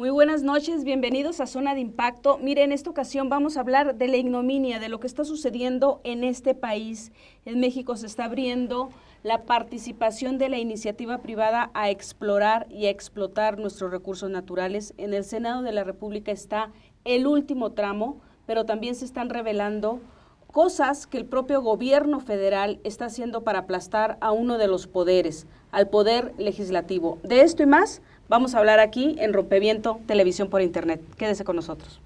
Muy buenas noches, bienvenidos a Zona de Impacto. Mire, en esta ocasión vamos a hablar de la ignominia, de lo que está sucediendo en este país. En México se está abriendo la participación de la iniciativa privada a explorar y a explotar nuestros recursos naturales. En el Senado de la República está el último tramo, pero también se están revelando cosas que el propio gobierno federal está haciendo para aplastar a uno de los poderes, al poder legislativo. De esto y más Vamos a hablar aquí en Rompeviento Televisión por Internet. Quédese con nosotros.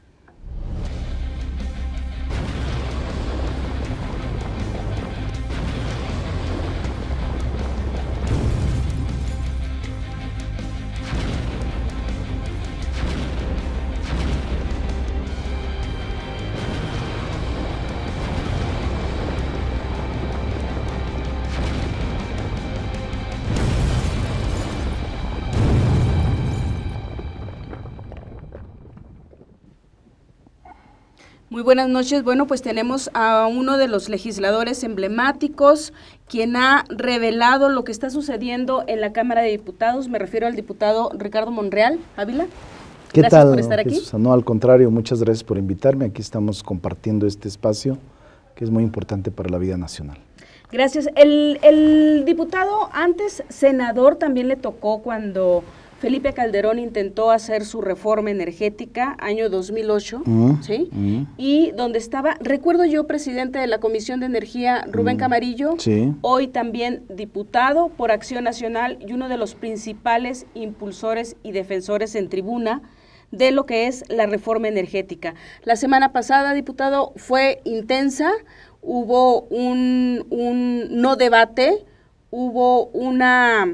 Muy buenas noches. Bueno, pues tenemos a uno de los legisladores emblemáticos, quien ha revelado lo que está sucediendo en la Cámara de Diputados. Me refiero al diputado Ricardo Monreal Ávila. ¿Qué gracias tal, por estar aquí. no, al contrario, muchas gracias por invitarme. Aquí estamos compartiendo este espacio que es muy importante para la vida nacional. Gracias. El, el diputado, antes senador, también le tocó cuando Felipe Calderón intentó hacer su reforma energética año 2008, ah, ah. ¿sí? Y donde estaba, recuerdo yo, presidente de la Comisión de Energía, Rubén mm, Camarillo, hoy también diputado por Acción Nacional y uno de los principales impulsores y defensores en tribuna de lo que es la reforma energética. La semana pasada, diputado, fue intensa, hubo un no debate, hubo una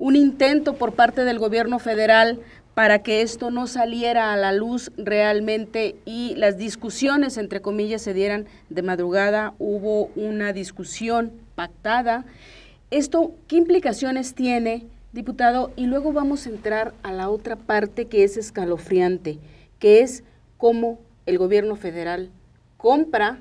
un intento por parte del gobierno federal para que esto no saliera a la luz realmente y las discusiones, entre comillas, se dieran de madrugada. Hubo una discusión pactada. ¿Esto qué implicaciones tiene, diputado? Y luego vamos a entrar a la otra parte que es escalofriante, que es cómo el gobierno federal compra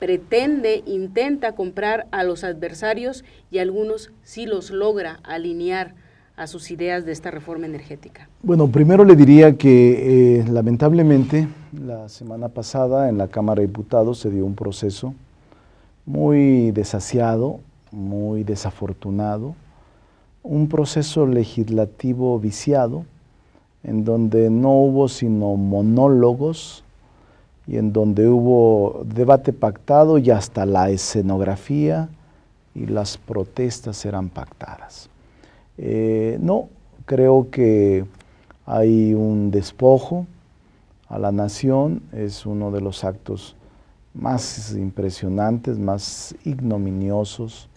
pretende, intenta comprar a los adversarios y algunos sí los logra alinear a sus ideas de esta reforma energética? Bueno, primero le diría que eh, lamentablemente la semana pasada en la Cámara de Diputados se dio un proceso muy desasiado, muy desafortunado, un proceso legislativo viciado en donde no hubo sino monólogos y en donde hubo debate pactado y hasta la escenografía y las protestas eran pactadas. Eh, no, creo que hay un despojo a la nación, es uno de los actos más impresionantes, más ignominiosos,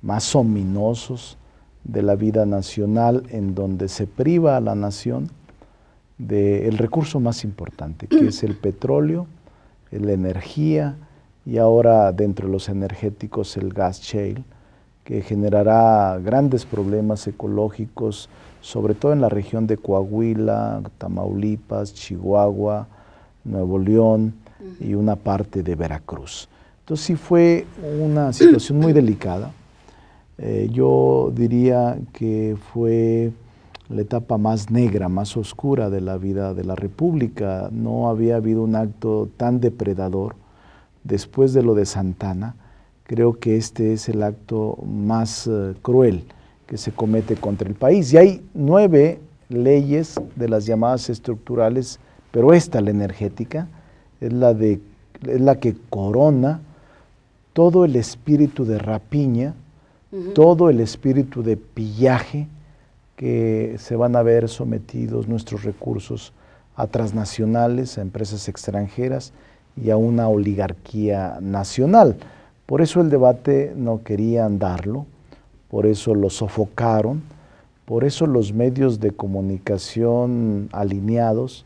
más ominosos de la vida nacional, en donde se priva a la nación del recurso más importante, que es el petróleo, la energía y ahora dentro de los energéticos el gas shale, que generará grandes problemas ecológicos, sobre todo en la región de Coahuila, Tamaulipas, Chihuahua, Nuevo León y una parte de Veracruz. Entonces sí fue una situación muy delicada. Eh, yo diría que fue la etapa más negra, más oscura de la vida de la República. No había habido un acto tan depredador después de lo de Santana. Creo que este es el acto más eh, cruel que se comete contra el país. Y hay nueve leyes de las llamadas estructurales, pero esta, la energética, es la, de, es la que corona todo el espíritu de rapiña, todo el espíritu de pillaje, que se van a ver sometidos nuestros recursos a transnacionales, a empresas extranjeras y a una oligarquía nacional. Por eso el debate no querían darlo, por eso lo sofocaron, por eso los medios de comunicación alineados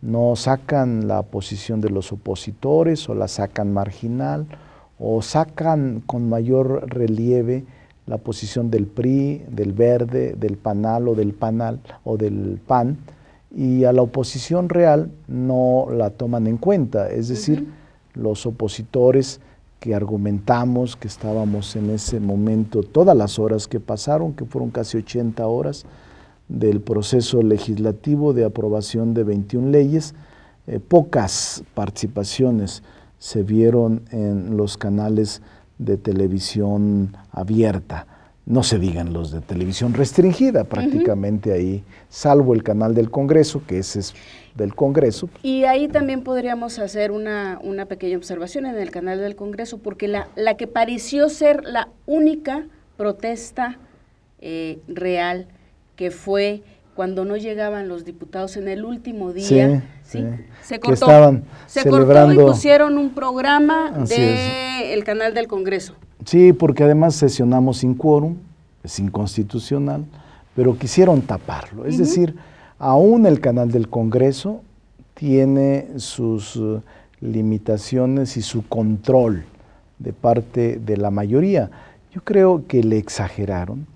no sacan la posición de los opositores o la sacan marginal o sacan con mayor relieve la posición del PRI, del Verde, del PANAL o del PANAL o del PAN, y a la oposición real no la toman en cuenta, es decir, los opositores que argumentamos que estábamos en ese momento, todas las horas que pasaron, que fueron casi 80 horas del proceso legislativo de aprobación de 21 leyes, eh, pocas participaciones se vieron en los canales de televisión abierta, no se digan los de televisión restringida prácticamente ahí, salvo el canal del Congreso, que ese es del Congreso. Y ahí también podríamos hacer una, pequeña observación en el canal del Congreso, porque la, la que pareció ser la única protesta eh, real que fue cuando no llegaban los diputados en el último día, se cortó, se celebrando. cortó y pusieron un programa del el canal del Congreso. Sí, porque además sesionamos sin quórum, es inconstitucional, pero quisieron taparlo. Es decir, aún el canal del Congreso tiene sus eh, limitaciones y su control de parte de la mayoría. Yo creo que le exageraron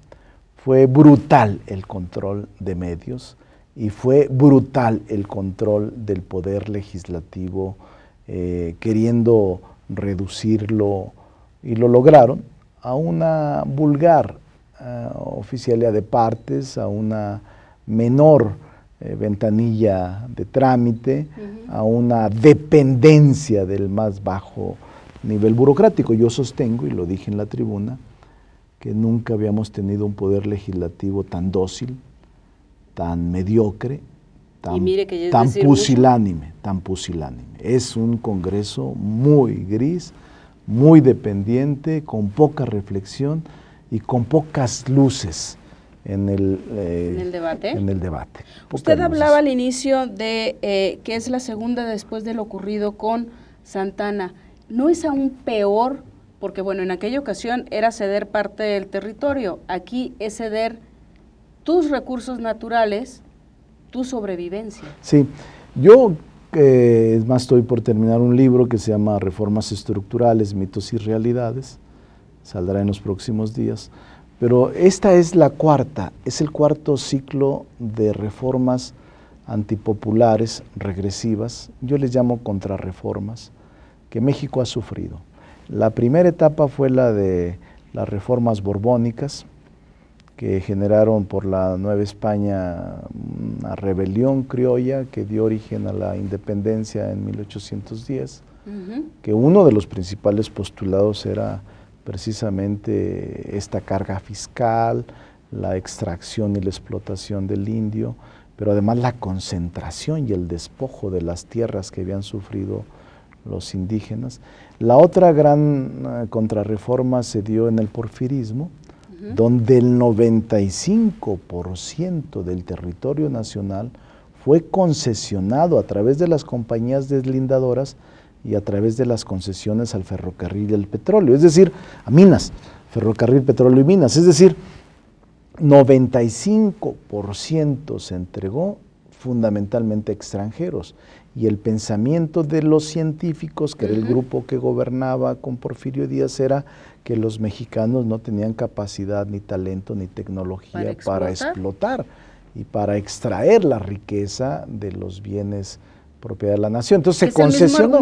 fue brutal el control de medios y fue brutal el control del poder legislativo eh, queriendo reducirlo y lo lograron a una vulgar eh, oficialidad de partes, a una menor eh, ventanilla de trámite, a una dependencia del más bajo nivel burocrático. Yo sostengo, y lo dije en la tribuna, que nunca habíamos tenido un poder legislativo tan dócil, tan mediocre, tan, pusilánime, tan pusilánime. Es un Congreso muy gris, muy dependiente, con poca reflexión y con pocas luces en el, eh, debate. Usted hablaba al inicio de eh, que es la segunda después de lo ocurrido con Santana. ¿No es aún peor porque bueno, en aquella ocasión era ceder parte del territorio, aquí es ceder tus recursos naturales, tu sobrevivencia. Sí, yo eh, es más estoy por terminar un libro que se llama Reformas Estructurales, Mitos y Realidades, saldrá en los próximos días, pero esta es la cuarta, es el cuarto ciclo de reformas antipopulares, regresivas, yo les llamo contrarreformas, que México ha sufrido. La primera etapa fue la de las reformas borbónicas, que generaron por la Nueva España una rebelión criolla que dio origen a la independencia en 1810, que uno de los principales postulados era precisamente esta carga fiscal, la extracción y la explotación del indio, pero además la concentración y el despojo de las tierras que habían sufrido los indígenas. La otra gran eh, contrarreforma se dio en el porfirismo, donde el 95% del territorio nacional fue concesionado a través de las compañías deslindadoras y a través de las concesiones al ferrocarril y al petróleo, es decir, a minas, ferrocarril, petróleo y minas, es decir, 95% se entregó fundamentalmente a extranjeros y el pensamiento de los científicos, que era el grupo que gobernaba con Porfirio Díaz, era que los mexicanos no tenían capacidad, ni talento, ni tecnología para explotar, y para extraer la riqueza de los bienes propiedad de la nación. Entonces se concesionó.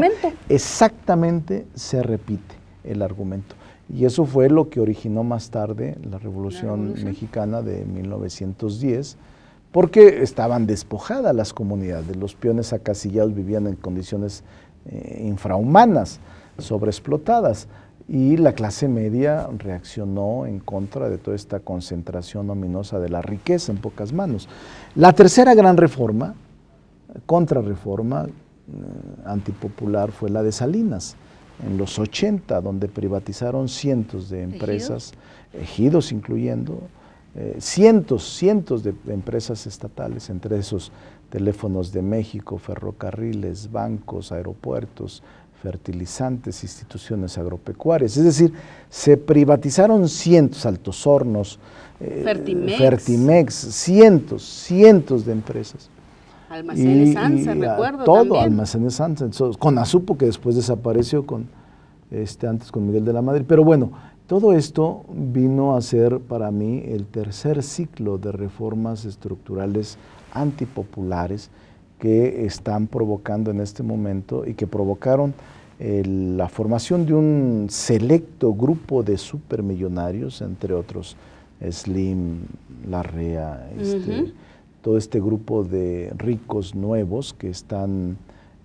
Exactamente se repite el argumento. Y eso fue lo que originó más tarde la Revolución. Mexicana de 1910 porque estaban despojadas las comunidades. Los peones acasillados vivían en condiciones eh, infrahumanas, sobreexplotadas, y la clase media reaccionó en contra de toda esta concentración ominosa de la riqueza en pocas manos. La tercera gran reforma, contrarreforma eh, antipopular, fue la de Salinas en los 80, donde privatizaron cientos de empresas, ejidos incluyendo, eh, cientos, cientos de empresas estatales, entre esos teléfonos de México, ferrocarriles, bancos, aeropuertos, fertilizantes, instituciones agropecuarias. Es decir, se privatizaron cientos, altos hornos, eh, Fertimex. cientos, cientos de empresas. Almacenes Ansa, recuerdo. Todo, almacenes Ansa. Con Azupo, que después desapareció con, este, antes con Miguel de la Madrid. Pero bueno, todo esto vino a ser para mí el tercer ciclo de reformas estructurales antipopulares que están provocando en este momento y que provocaron la formación de un selecto grupo de supermillonarios, entre otros Slim, Larrea, este, todo este grupo de ricos nuevos que están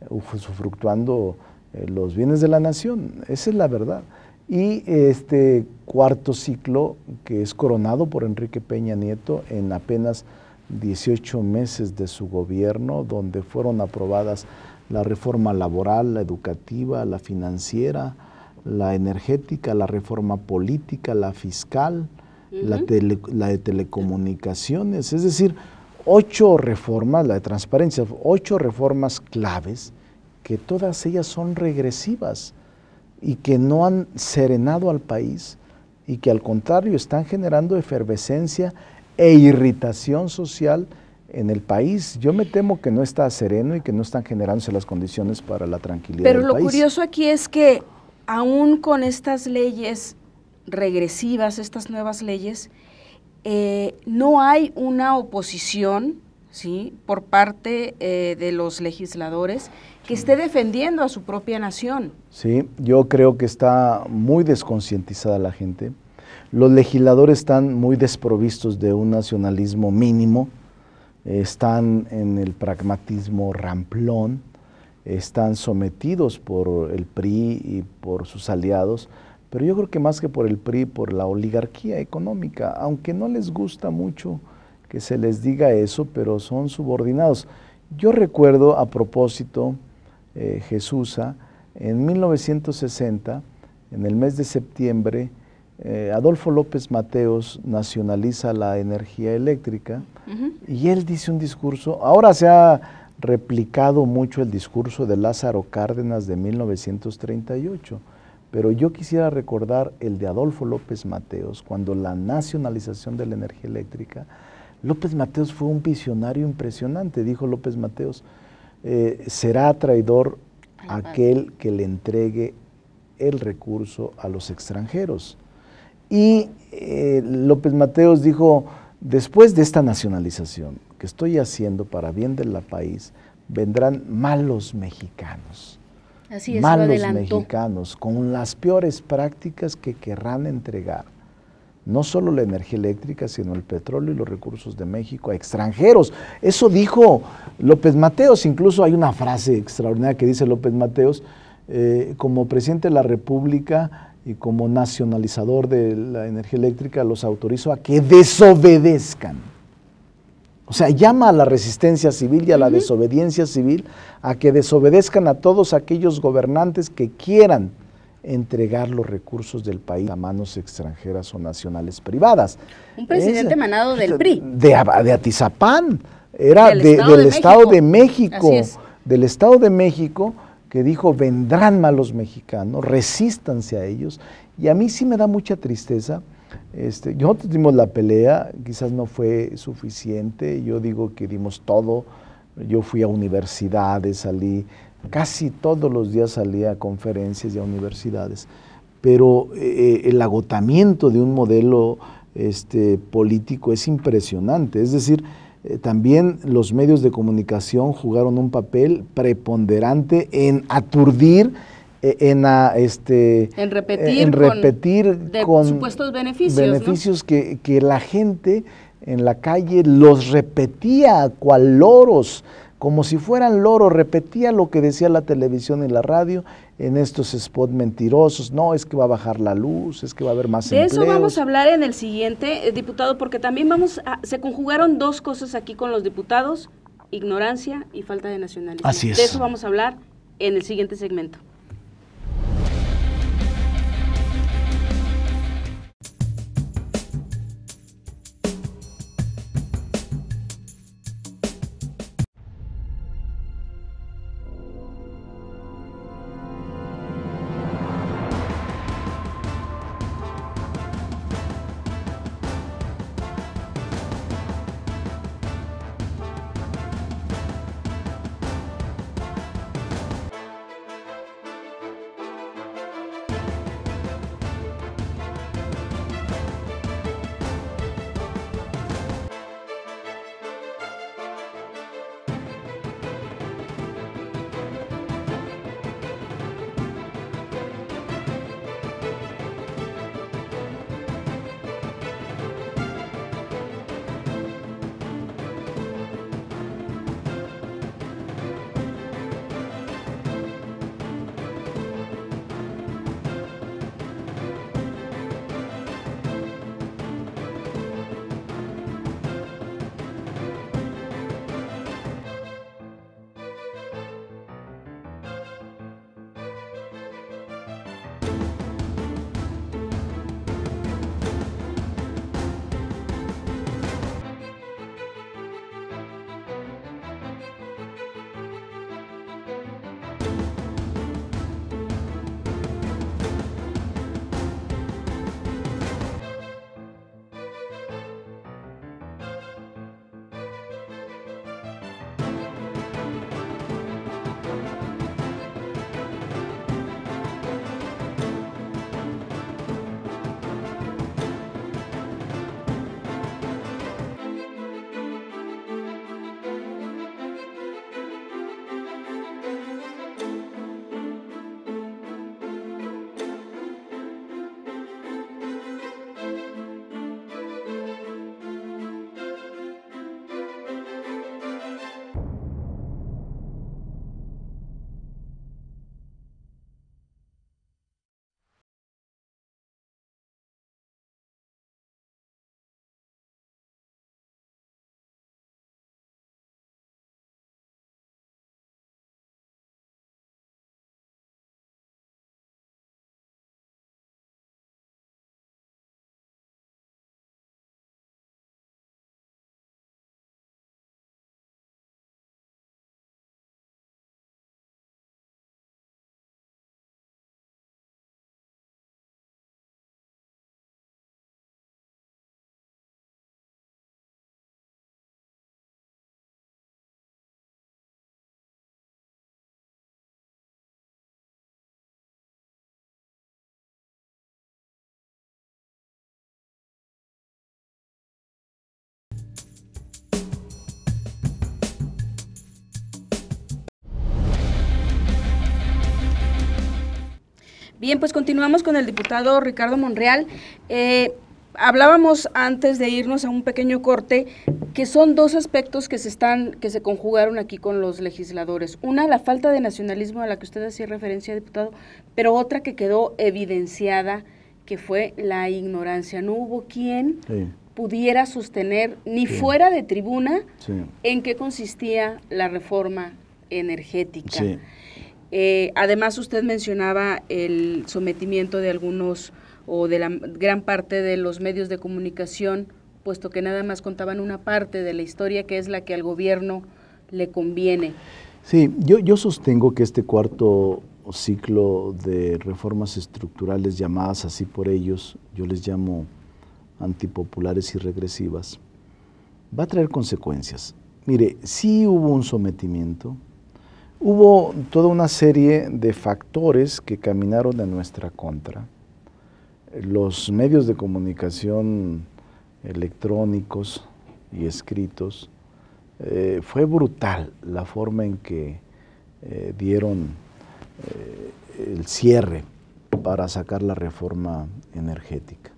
usufructuando eh, los bienes de la nación. Esa es la verdad. Y este cuarto ciclo que es coronado por Enrique Peña Nieto en apenas 18 meses de su gobierno, donde fueron aprobadas la reforma laboral, la educativa, la financiera, la energética, la reforma política, la fiscal, la, de telecomunicaciones, es decir, ocho reformas, la de transparencia, ocho reformas claves que todas ellas son regresivas y que no han serenado al país y que al contrario están generando efervescencia e irritación social en el país. Yo me temo que no está sereno y que no están generándose las condiciones para la tranquilidad. Pero lo curioso aquí es que aún con estas leyes regresivas, estas nuevas leyes, eh, no hay una oposición ¿sí? por parte eh, de los legisladores que esté defendiendo a su propia nación. Sí, yo creo que está muy desconcientizada la gente. Los legisladores están muy desprovistos de un nacionalismo mínimo, están en el pragmatismo ramplón, están sometidos por el PRI y por sus aliados, pero yo creo que más que por el PRI, por la oligarquía económica, aunque no les gusta mucho que se les diga eso, pero son subordinados. Yo recuerdo a propósito, eh, Jesús, en 1960, en el mes de septiembre, eh, Adolfo López Mateos nacionaliza la energía eléctrica y él dice un discurso, ahora se ha replicado mucho el discurso de Lázaro Cárdenas de 1938, pero yo quisiera recordar el de Adolfo López Mateos cuando la nacionalización de la energía eléctrica López Mateos fue un visionario impresionante, dijo López Mateos, eh, será traidor aquel que le entregue el recurso a los extranjeros. Y eh, López Mateos dijo, después de esta nacionalización que estoy haciendo para bien del país, vendrán malos mexicanos. Así es, malos mexicanos, con las peores prácticas que querrán entregar no solo la energía eléctrica, sino el petróleo y los recursos de México a extranjeros. Eso dijo López Mateos, incluso hay una frase extraordinaria que dice López Mateos, eh, como presidente de la República y como nacionalizador de la energía eléctrica, los autorizo a que desobedezcan. O sea, llama a la resistencia civil y a la desobediencia civil a que desobedezcan a todos aquellos gobernantes que quieran entregar los recursos del país a manos extranjeras o nacionales privadas. Un presidente manado del PRI. De, de, Atizapán, era del, estado, de, México, del Estado de México que dijo vendrán malos mexicanos, resístanse a ellos. Y a mí sí me da mucha tristeza. Este, nosotros dimos la pelea, quizás no fue suficiente, yo digo que dimos todo, yo fui a universidades, salí Casi todos los días salía a conferencias y a universidades, pero eh, el agotamiento de un modelo este, político es impresionante. Es decir, eh, también los medios de comunicación jugaron un papel preponderante en aturdir eh, en, este, en repetir, con, supuestos beneficios, beneficios que, que, la gente en la calle los repetía cual loros como si fueran loro, repetía lo que decía la televisión y la radio en estos spots mentirosos, no, es que va a bajar la luz, es que va a haber más De eso vamos a hablar en el siguiente, eh, diputado, porque también vamos a, se conjugaron dos cosas aquí con los diputados, ignorancia y falta de nacionalismo. Así es. De eso vamos a hablar en el siguiente segmento. Bien, pues continuamos con el diputado Ricardo Monreal. Eh, hablábamos antes de irnos a un pequeño corte que son dos aspectos que se están que se conjugaron aquí con los legisladores. Una la falta de nacionalismo a la que usted hacía referencia, diputado, pero otra que quedó evidenciada que fue la ignorancia. No hubo quien pudiera sostener ni fuera de tribuna en qué consistía la reforma energética. Eh, además, usted mencionaba el sometimiento de algunos o de la gran parte de los medios de comunicación, puesto que nada más contaban una parte de la historia que es la que al gobierno le conviene. Sí, yo, yo sostengo que este cuarto ciclo de reformas estructurales llamadas así por ellos, yo les llamo antipopulares y regresivas, va a traer consecuencias. Mire, sí hubo un sometimiento, Hubo toda una serie de factores que caminaron a nuestra contra. Los medios de comunicación electrónicos y escritos, eh, fue brutal la forma en que eh, dieron eh, el cierre para sacar la reforma energética.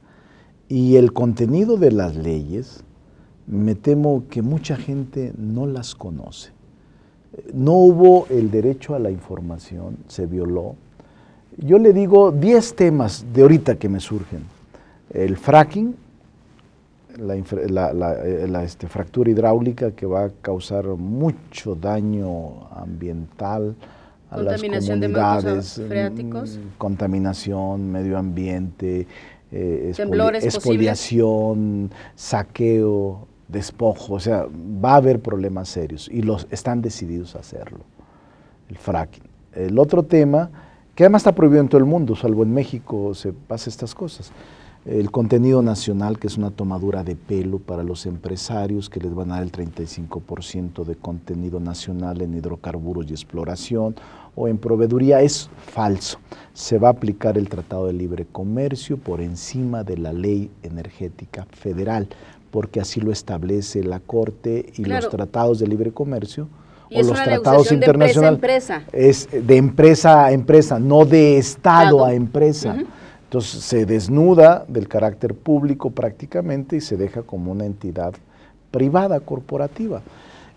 Y el contenido de las leyes, me temo que mucha gente no las conoce no hubo el derecho a la información, se violó. Yo le digo 10 temas de ahorita que me surgen. El fracking, la, eh, este, fractura hidráulica que va a causar mucho daño ambiental a las comunidades, de freáticos. Mm, contaminación, medio ambiente, eh, expoliación, saqueo, despojo, o sea, va a haber problemas serios y los están decididos a hacerlo, el fracking. El otro tema, que además está prohibido en todo el mundo, salvo en México se pasan estas cosas, el contenido nacional, que es una tomadura de pelo para los empresarios, que les van a dar el 35% de contenido nacional en hidrocarburos y exploración o en proveeduría, es falso. Se va a aplicar el Tratado de Libre Comercio por encima de la ley energética federal porque así lo establece la Corte y los tratados de libre comercio o los tratados internacionales. De empresa empresa. Es de empresa a empresa, no de Estado a empresa. Entonces se desnuda del carácter público prácticamente y se deja como una entidad privada, corporativa.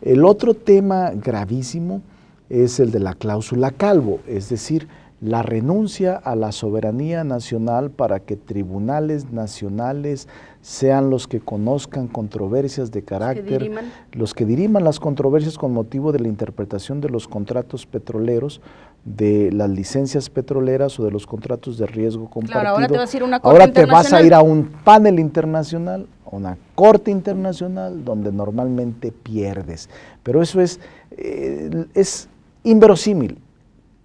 El otro tema gravísimo es el de la cláusula calvo, es decir, la renuncia a la soberanía nacional para que tribunales nacionales sean los que conozcan controversias de carácter, los que, diriman, las controversias con motivo de la interpretación de los contratos petroleros, de las licencias petroleras o de los contratos de riesgo compartido. ahora te vas a ir a un panel internacional, a una corte internacional donde normalmente pierdes. Pero eso es, eh, es inverosímil,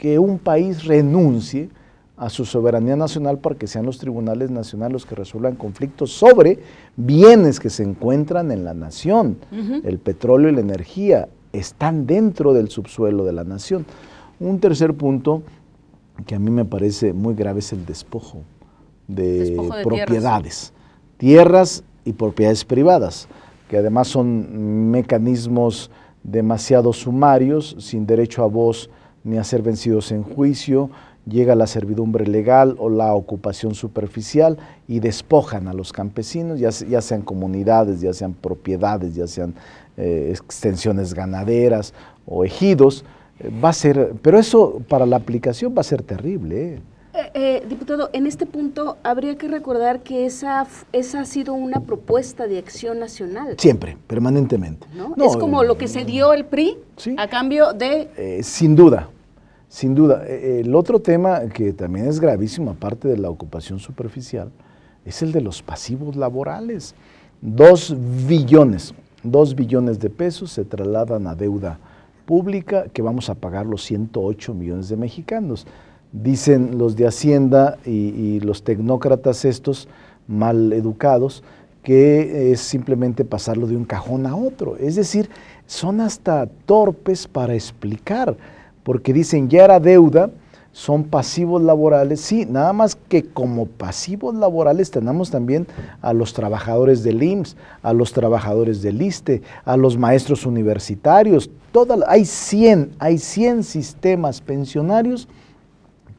que un país renuncie a su soberanía nacional para que sean los tribunales nacionales los que resuelvan conflictos sobre bienes que se encuentran en la nación. El petróleo y la energía están dentro del subsuelo de la nación. Un tercer punto que a mí me parece muy grave es el despojo de, propiedades, tierras. y propiedades privadas, que además son mecanismos demasiado sumarios, sin derecho a voz ni a ser vencidos en juicio, llega la servidumbre legal o la ocupación superficial y despojan a los campesinos, ya, sean comunidades, ya sean propiedades, ya sean eh, extensiones ganaderas o ejidos, eh, va a ser, pero eso para la aplicación va a ser terrible. ¿eh? Eh, eh, diputado, en este punto habría que recordar que esa, esa ha sido una propuesta de acción nacional. Siempre, permanentemente. ¿No? es como eh, lo que se dio el PRI a cambio de... sin duda, sin duda. El otro tema que también es gravísimo, aparte de la ocupación superficial, es el de los pasivos laborales. Dos billones, dos billones de pesos se trasladan a deuda pública que vamos a pagar los 108 millones de mexicanos dicen los de Hacienda y, los tecnócratas estos mal educados, que es simplemente pasarlo de un cajón a otro. Es decir, son hasta torpes para explicar, porque dicen ya era deuda, son pasivos laborales, sí, nada más que como pasivos laborales tenemos también a los trabajadores del IMSS, a los trabajadores del ISTE, a los maestros universitarios, hay 100, hay 100 sistemas pensionarios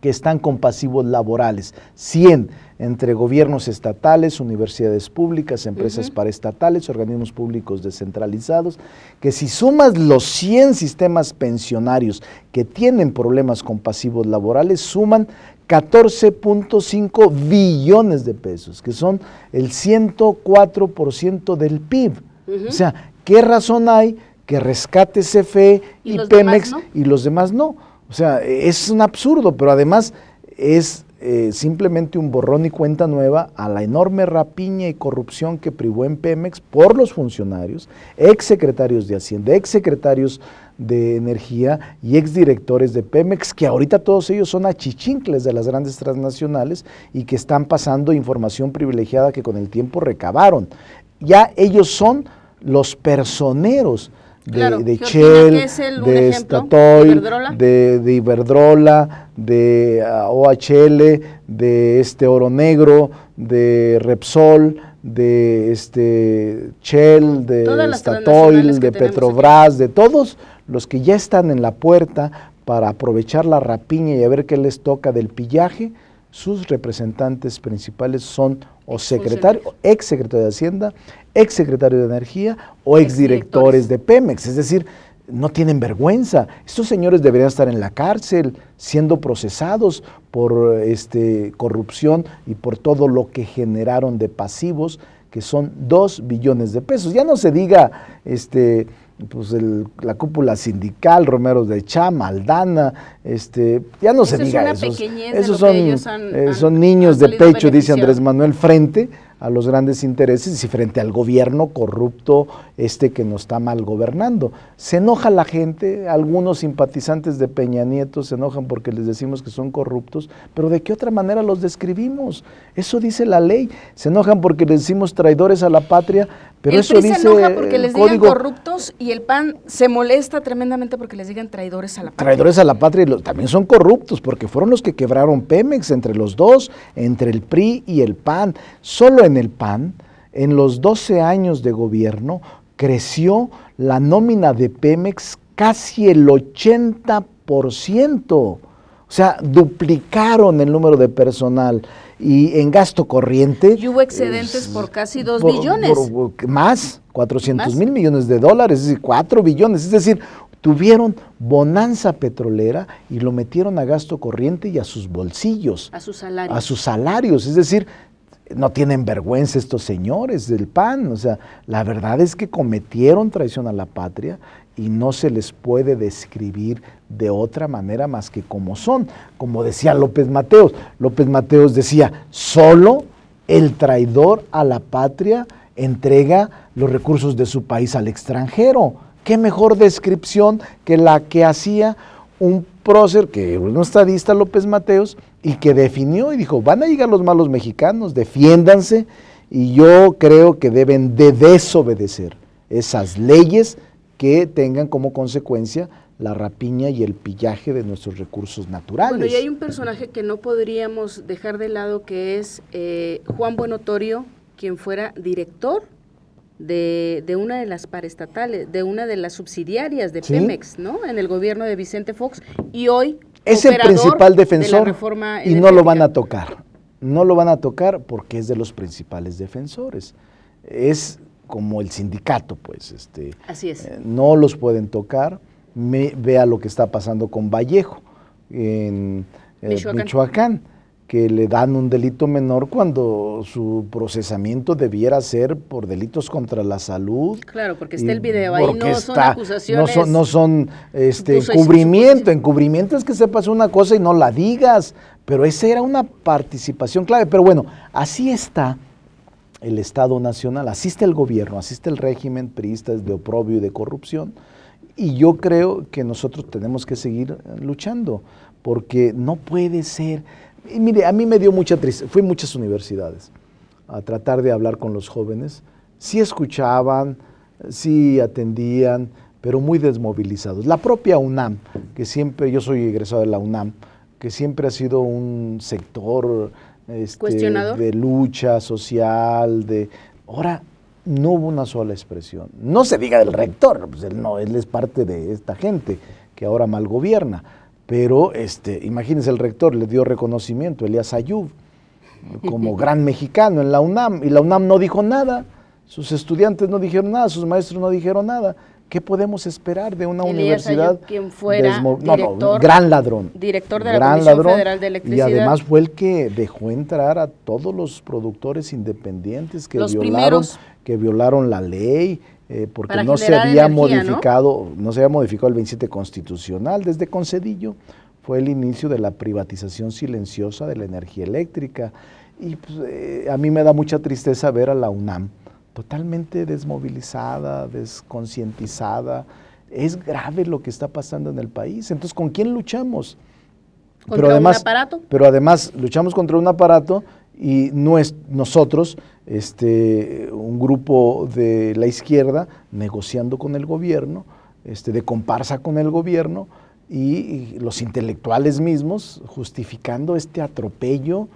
que están con pasivos laborales, 100 entre gobiernos estatales, universidades públicas, empresas paraestatales, organismos públicos descentralizados, que si sumas los 100 sistemas pensionarios que tienen problemas con pasivos laborales, suman 14.5 billones de pesos, que son el 104% del PIB. O sea, ¿qué razón hay que rescate CFE y, Pemex y los demás no? O sea, es un absurdo, pero además es eh, simplemente un borrón y cuenta nueva a la enorme rapiña y corrupción que privó en Pemex por los funcionarios, exsecretarios de Hacienda, exsecretarios de Energía y exdirectores de Pemex, que ahorita todos ellos son achichincles de las grandes transnacionales y que están pasando información privilegiada que con el tiempo recabaron. Ya ellos son los personeros de, de Shell, de Statoil, De, Iberdrola, de OHL, ah, de este Oro Negro, de Repsol, de este Shell, de Statoil, de Petrobras, de todos los que ya están en la puerta para aprovechar la rapiña y a ver qué les toca del pillaje sus representantes principales son o secretario, ex secretario de Hacienda, ex secretario de Energía o ex directores de Pemex. Es decir, no tienen vergüenza. Estos señores deberían estar en la cárcel, siendo procesados por este, corrupción y por todo lo que generaron de pasivos, que son dos billones de pesos. Ya no se diga este, pues la cúpula sindical, Romero de Chama, Aldana, este, ya no se diga eso. Esos son, son niños de pecho, dice Andrés Manuel, frente a los grandes intereses y frente al gobierno corrupto este que nos está mal gobernando. Se enoja la gente, algunos simpatizantes de Peña Nieto se enojan porque les decimos que son corruptos, pero ¿de qué otra manera los describimos? Eso dice la ley. Se enojan porque les decimos traidores a la patria, el PRI se enoja porque les digan corruptos y el PAN se molesta tremendamente porque les digan traidores a la patria. Traidores a la patria y también son corruptos porque fueron los que quebraron Pemex entre los dos, entre el PRI y el PAN. Solo en el PAN, en los 12 años de gobierno, creció la nómina de Pemex casi el 80%. O sea, duplicaron el número de personal y en gasto corriente. Y hubo excedentes por casi 2 billones. más, 400 mil millones de dólares, es decir, 4 billones. Es decir, tuvieron bonanza petrolera y lo metieron a gasto corriente y a sus bolsillos. A sus salarios. A sus salarios. Es decir, no tienen vergüenza estos señores del PAN. O sea, la verdad es que cometieron traición a la patria y no se les puede describir de otra manera más que como son. Como decía López Mateos, López Mateos decía, solo el traidor a la patria entrega los recursos de su país al extranjero. ¿Qué mejor descripción que la que hacía un prócer, que un estadista López Mateos, y que definió y dijo, van a llegar los malos mexicanos, defiéndanse, y yo creo que deben de desobedecer esas leyes que tengan como consecuencia la rapiña y el pillaje de nuestros recursos naturales. Bueno, y hay un personaje que no podríamos dejar de lado que es eh, Juan Buenotorio, quien fuera director de, una de las parestatales, de una de las subsidiarias de Pemex, ¿no? En el gobierno de Vicente Fox y hoy es el principal defensor de y no lo van a tocar. No lo van a tocar porque es de los principales defensores. Es como el sindicato, pues. Este, Así es. Eh, no los pueden tocar. Me, vea lo que está pasando con Vallejo en eh, Michoacán. que le dan un delito menor cuando su procesamiento debiera ser por delitos contra la salud. Claro, porque está el video ahí, no son acusaciones. No son, este, encubrimiento, encubrimiento es que sepas una cosa y no la digas, pero esa era una participación clave. Pero bueno, así está el Estado Nacional, asiste al gobierno, asiste al régimen priista de oprobio y de corrupción, y yo creo que nosotros tenemos que seguir luchando, porque no puede ser. mire, a mí me dio mucha tristeza, fui a muchas universidades a tratar de hablar con los jóvenes, sí escuchaban, sí atendían, pero muy desmovilizados. La propia UNAM, que siempre, yo soy egresado de la UNAM, que siempre ha sido un sector este, de lucha social, de... Ahora, no hubo una sola expresión. No se diga del rector, pues él no, él es parte de esta gente que ahora mal gobierna. Pero este, imagínense, el rector le dio reconocimiento, Elías Ayub, como gran mexicano en la UNAM, y la UNAM no dijo nada, sus estudiantes no dijeron nada, sus maestros no dijeron nada. ¿Qué podemos esperar de una universidad? quien director, gran ladrón. Director de la Comisión Federal de Electricidad. Y además fue el que dejó entrar a todos los productores independientes que, violaron, que violaron la ley, eh, porque no se había modificado, ¿no? se había modificado el 27 constitucional desde Concedillo. Fue el inicio de la privatización silenciosa de la energía eléctrica. Y pues, eh, a mí me da mucha tristeza ver a la UNAM totalmente desmovilizada, desconcientizada. Es grave lo que está pasando en el país. Entonces, ¿con quién luchamos? ¿Contra pero además, un aparato? Pero además, luchamos contra un aparato y no es, nosotros, este, un grupo de la izquierda, negociando con el gobierno, este, de comparsa con el gobierno, y los intelectuales mismos justificando este atropello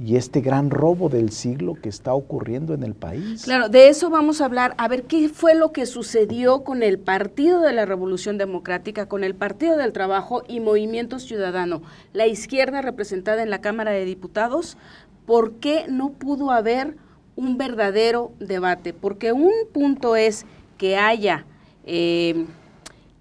y este gran robo del siglo que está ocurriendo en el país. Claro, de eso vamos a hablar. A ver, ¿qué fue lo que sucedió con el Partido de la Revolución Democrática, con el Partido del Trabajo y Movimiento Ciudadano? La izquierda representada en la Cámara de Diputados, ¿por qué no pudo haber un verdadero debate? Porque un punto es que haya... Eh,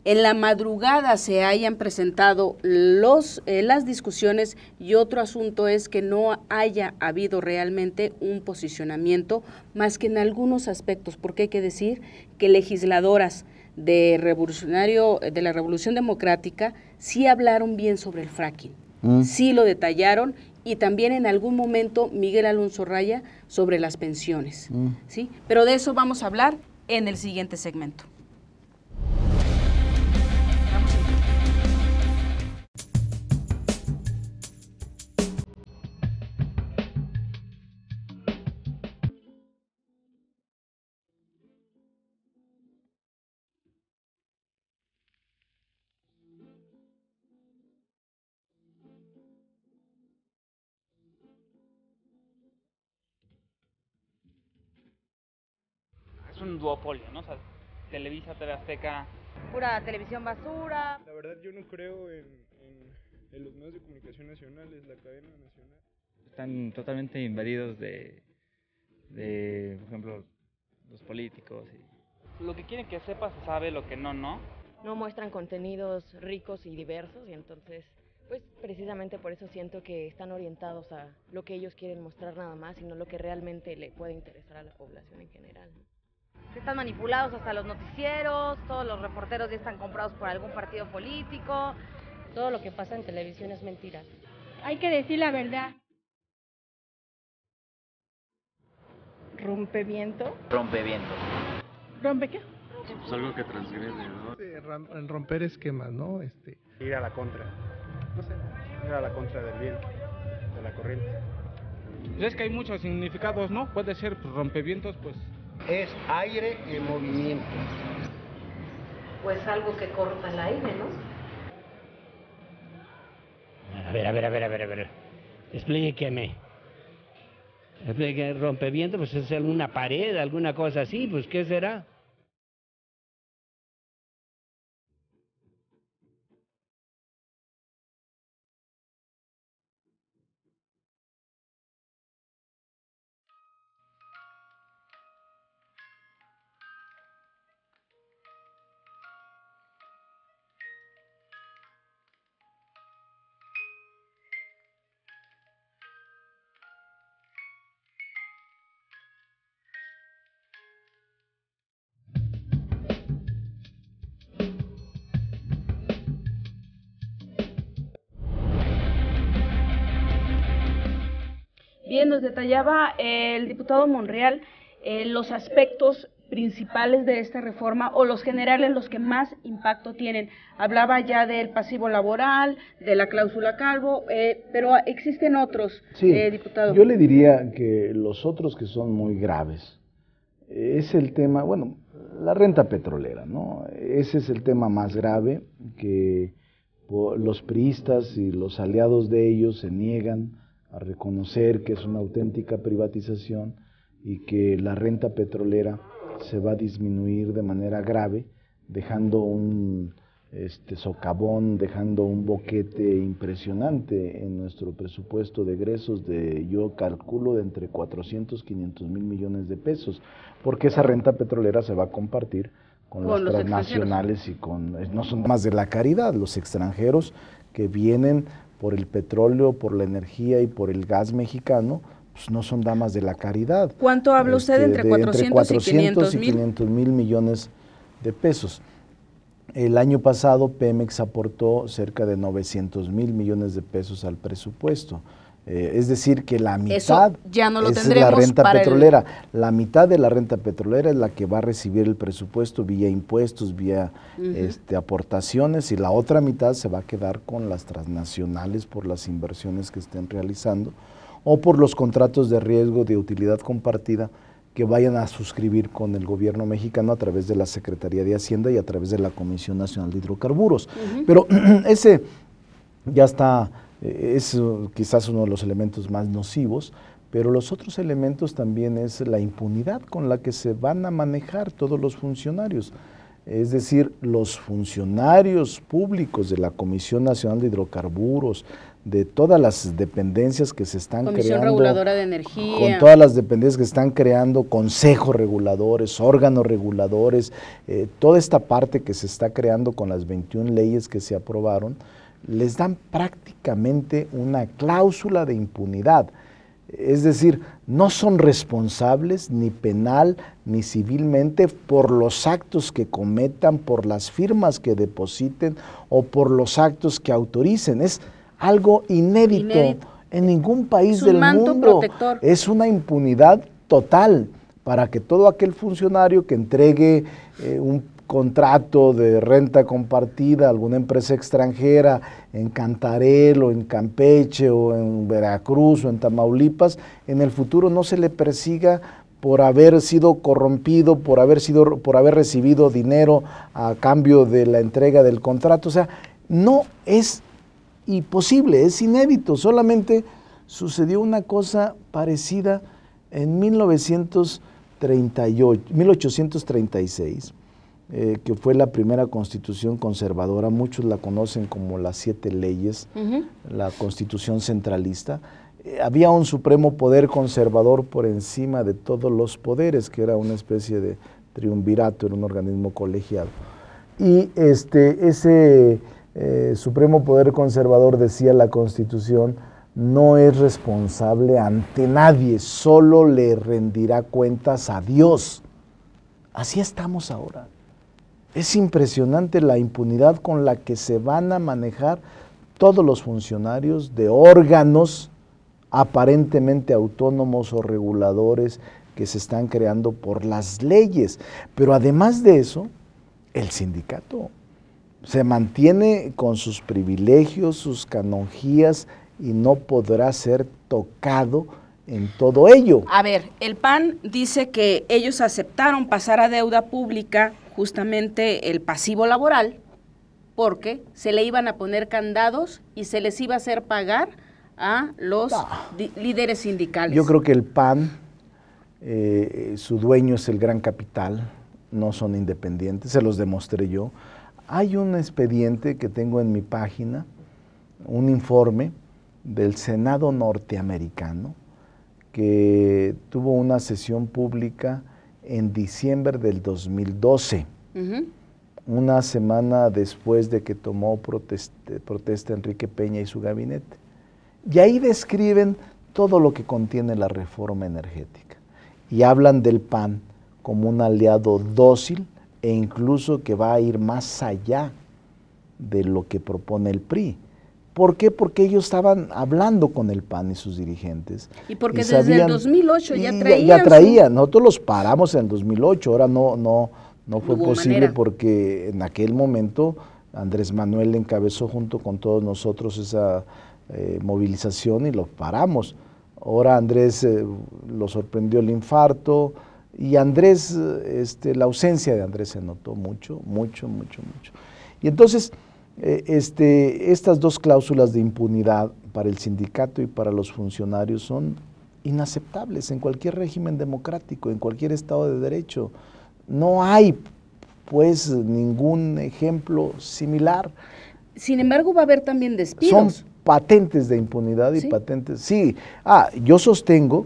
en la madrugada se hayan presentado los, eh, las discusiones y otro asunto es que no haya habido realmente un posicionamiento, más que en algunos aspectos, porque hay que decir que legisladoras de, revolucionario, de la Revolución Democrática sí hablaron bien sobre el fracking, mm. sí lo detallaron y también en algún momento Miguel Alonso Raya sobre las pensiones, mm. ¿sí? Pero de eso vamos a hablar en el siguiente segmento. de Azteca. Pura televisión basura. La verdad yo no creo en, los medios de comunicación nacionales, la cadena nacional. Están totalmente invadidos de, de por ejemplo, los políticos. Lo que quieren que sepas se sabe, lo que no, no. No muestran contenidos ricos y diversos y entonces pues precisamente por eso siento que están orientados a lo que ellos quieren mostrar nada más, sino lo que realmente le puede interesar a la población en general. Están manipulados hasta los noticieros, todos los reporteros ya están comprados por algún partido político. Todo lo que pasa en televisión es mentira. Hay que decir la verdad. ¿Rompeviento? Rompeviento. ¿Rompe qué? Pues algo que transgrede, ¿no? romper esquemas, ¿no? Este, ir a la contra. No sé, ir a la contra del bien, de la corriente. Pues es que hay muchos significados, ¿no? Puede ser rompevientos, pues es aire en movimiento. Pues algo que corta el aire, ¿no? A ver, a ver, a ver, a ver, a ver. Explíqueme. Explíqueme, viento, pues es alguna pared, alguna cosa así, pues ¿qué será? detallaba eh, el diputado Monreal eh, los aspectos principales de esta reforma o los generales los que más impacto tienen. Hablaba ya del pasivo laboral, de la cláusula calvo, eh, pero existen otros, diputado. Yo le diría que los otros que son muy graves es el tema, bueno, la renta petrolera, ¿no? Ese es el tema más grave que los priistas y los aliados de ellos se niegan a reconocer que es una auténtica privatización y que la renta petrolera se va a disminuir de manera grave, dejando un este socavón, dejando un boquete impresionante en nuestro presupuesto de egresos de, yo calculo, de entre 400 y 500 mil millones de pesos, porque esa renta petrolera se va a compartir con, con las transnacionales y con, no son más de la caridad, los extranjeros que vienen por el petróleo, por la energía y por el gas mexicano, pues no son damas de la caridad. ¿Cuánto habla usted este, entre, 400 entre, y 500 mil? 500 mil millones de pesos. El año pasado Pemex aportó cerca de 900 mil millones de pesos al presupuesto. Eh, es decir, que la mitad ya es la renta petrolera. La mitad de la renta petrolera es la que va a recibir el presupuesto vía impuestos, vía este, aportaciones, y la otra mitad se va a quedar con las transnacionales por las inversiones que estén realizando o por los contratos de riesgo de utilidad compartida que vayan a suscribir con el gobierno mexicano a través de la Secretaría de Hacienda y a través de la Comisión Nacional de Hidrocarburos. Pero ese ya está eh, es uh, quizás uno de los elementos más nocivos, pero los otros elementos también es la impunidad con la que se van a manejar todos los funcionarios. Es decir, los funcionarios públicos de la Comisión Nacional de Hidrocarburos, de todas las dependencias que se están Comisión creando. Reguladora de Energía. Con todas las dependencias que se están creando, consejos reguladores, órganos reguladores, eh, toda esta parte que se está creando con las 21 leyes que se aprobaron, les dan prácticamente una cláusula de impunidad. Es decir, no son responsables ni penal ni civilmente por los actos que cometan, por las firmas que depositen o por los actos que autoricen. Es algo inédito, en ningún país del mundo. Es una impunidad total para que todo aquel funcionario que entregue eh, un contrato de renta compartida, alguna empresa extranjera en Cantarel o en Campeche o en Veracruz o en Tamaulipas, en el futuro no se le persiga por haber sido corrompido, por haber, sido, por haber recibido dinero a cambio de la entrega del contrato. O sea, no es imposible, es inédito. Solamente sucedió una cosa parecida en 1938, 1836 eh, que fue la primera constitución conservadora, muchos la conocen como las siete leyes, la constitución centralista. Eh, había un supremo poder conservador por encima de todos los poderes, que era una especie de triunvirato, era un organismo colegiado. Y este, ese eh, supremo poder conservador, decía la constitución, no es responsable ante nadie, solo le rendirá cuentas a Dios. Así estamos ahora. Es impresionante la impunidad con la que se van a manejar todos los funcionarios de órganos aparentemente autónomos o reguladores que se están creando por las leyes. Pero además de eso, el sindicato se mantiene con sus privilegios, sus canonjías y no podrá ser tocado en todo ello. A ver, el PAN dice que ellos aceptaron pasar a deuda pública justamente el pasivo laboral, porque se le iban a poner candados y se les iba a hacer pagar a los ah. líderes sindicales. Yo creo que el PAN, eh, su dueño es el gran capital, no son independientes, se los demostré yo. Hay un expediente que tengo en mi página, un informe del Senado norteamericano que tuvo una sesión pública en diciembre del 2012, una semana después de que tomó protesta Enrique Peña y su gabinete. Y ahí describen todo lo que contiene la reforma energética. Y hablan del PAN como un aliado dócil e incluso que va a ir más allá de lo que propone el PRI ¿Por qué? Porque ellos estaban hablando con el PAN y sus dirigentes. Y porque desde el 2008 ya traían. Ya, ya traían. Nosotros los paramos en el 2008, ahora no, no, no fue posible porque en aquel momento Andrés Manuel encabezó junto con todos nosotros esa eh, movilización y los paramos. Ahora Andrés eh, lo sorprendió el infarto y Andrés, eh, este, la ausencia de Andrés se notó mucho, mucho, mucho, mucho. Y entonces eh, este, estas dos cláusulas de impunidad para el sindicato y para los funcionarios son inaceptables en cualquier régimen democrático, en cualquier Estado de Derecho. No hay, pues, ningún ejemplo similar. Sin embargo, va a haber también despidos. Son patentes de impunidad y patentes. Sí, ah, yo sostengo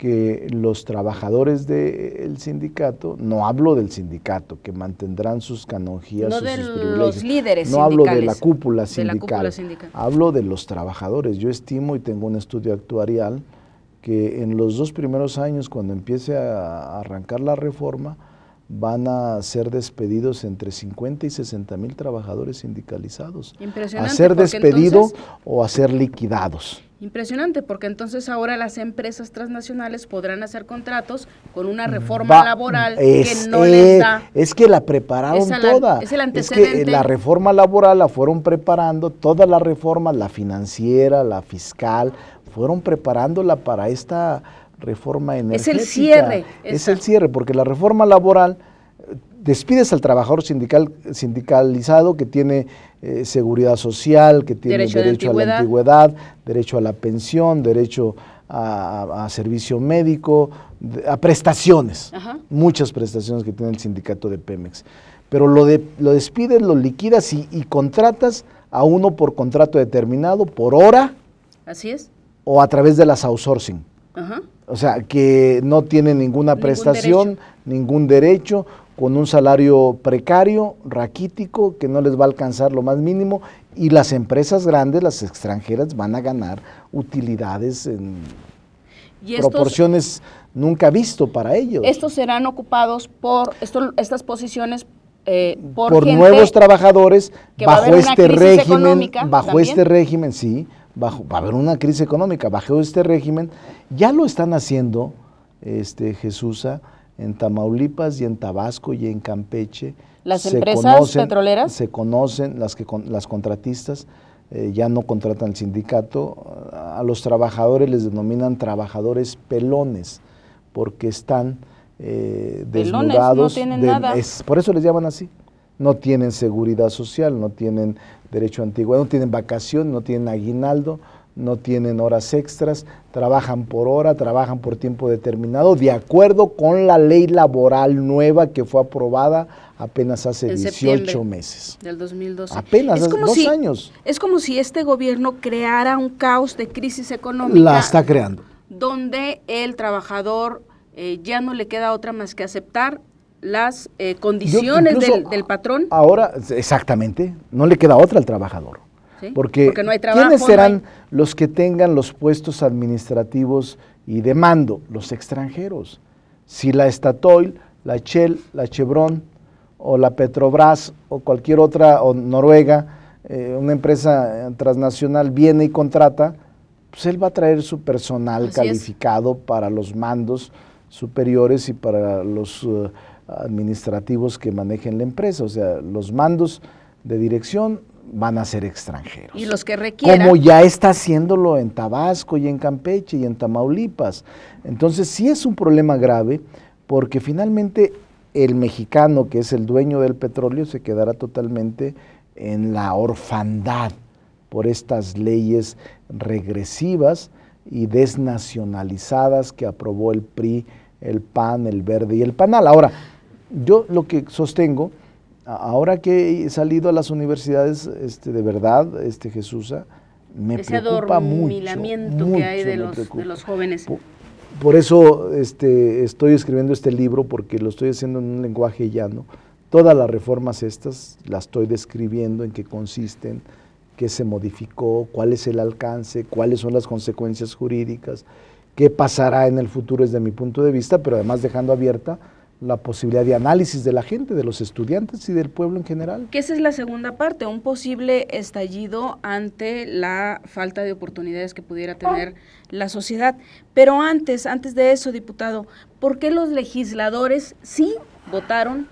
que los trabajadores del sindicato, no hablo del sindicato, que mantendrán sus canonjías, sus, de privilegios. Los líderes no hablo de la, cúpula sindical, hablo de los trabajadores. Yo estimo y tengo un estudio actuarial que en los dos primeros años, cuando empiece a arrancar la reforma, van a ser despedidos entre 50 y 60 mil trabajadores sindicalizados. Impresionante. A ser despedido o a ser liquidados. Impresionante, porque entonces ahora las empresas transnacionales podrán hacer contratos con una reforma laboral que no les da. Es que la prepararon toda. Es el antecedente. Es que eh, la reforma laboral la fueron preparando, todas las reformas, la financiera, la fiscal, fueron preparándola para esta reforma energética. Es el cierre. Es el cierre, porque la reforma laboral despides al trabajador sindical, sindicalizado que tiene eh, seguridad social, que tiene derecho, a la antigüedad, derecho a la pensión, derecho a, servicio médico, a prestaciones, muchas prestaciones que tiene el sindicato de Pemex. Pero lo, de, lo despides, lo liquidas y, contratas a uno por contrato determinado, por hora. Así es. O a través de las outsourcing. O sea, que no tiene ninguna prestación, ningún derecho, con un salario precario, raquítico, que no les va a alcanzar lo más mínimo, y las empresas grandes, las extranjeras, van a ganar utilidades en proporciones nunca visto para ellos. Estos serán ocupados por estas posiciones eh, por, nuevos trabajadores este bajo este régimen, bajo este régimen, sí, bajo, va a haber una crisis económica bajo este régimen. Ya lo están haciendo, este Jesús en Tamaulipas y en Tabasco y en Campeche. ¿Las empresas petroleras? Se conocen, las, que, las contratistas eh, ya no contratan el sindicato. A los trabajadores les denominan trabajadores pelones, porque están eh, desnudados. por eso les llaman así. No tienen seguridad social, no tienen derecho a antigüedad, no tienen vacación, no tienen aguinaldo, no tienen horas extras, trabajan por hora, trabajan por tiempo determinado, de acuerdo con la ley laboral nueva que fue aprobada apenas hace 18 meses. Del 2012. Apenas, es dos años. Es como si este gobierno creara un caos de crisis económica. La está creando. Donde el trabajador eh, ya no le queda otra más que aceptar las eh, condiciones del patrón. Ahora, exactamente, no le queda otra al trabajador porque, no hay ¿quiénes serán los que tengan los puestos administrativos y de mando? Los extranjeros. Si la Statoil, la Shell, la Chevron o la Petrobras o cualquier otra, o Noruega, eh, una empresa eh, transnacional viene y contrata, pues él va a traer su personal calificado para los mandos superiores y para los eh, administrativos que manejen la empresa. O sea, los mandos de dirección van a ser extranjeros. Y los que requieran. Como ya está haciéndolo en Tabasco y en Campeche y en Tamaulipas. Entonces sí es un problema grave porque finalmente el mexicano que es el dueño del petróleo se quedará totalmente en la orfandad por estas leyes regresivas y desnacionalizadas que aprobó el PRI, el PAN, el Verde y el PANAL. Ahora, yo lo que sostengo ahora que he salido a las universidades, este, de verdad, este, Jesús, me preocupa mucho, que hay de los, jóvenes. Por, eso este, estoy escribiendo este libro, porque lo estoy haciendo en un lenguaje llano. Todas las reformas estas las estoy describiendo, en qué consisten, qué se modificó, cuál es el alcance, cuáles son las consecuencias jurídicas, qué pasará en el futuro desde mi punto de vista, pero además dejando abierta la posibilidad de análisis de la gente, de los estudiantes y del pueblo en general. Que esa es la segunda parte, un posible estallido ante la falta de oportunidades que pudiera tener la sociedad. Pero antes, antes de eso, diputado, ¿por qué los legisladores sí votaron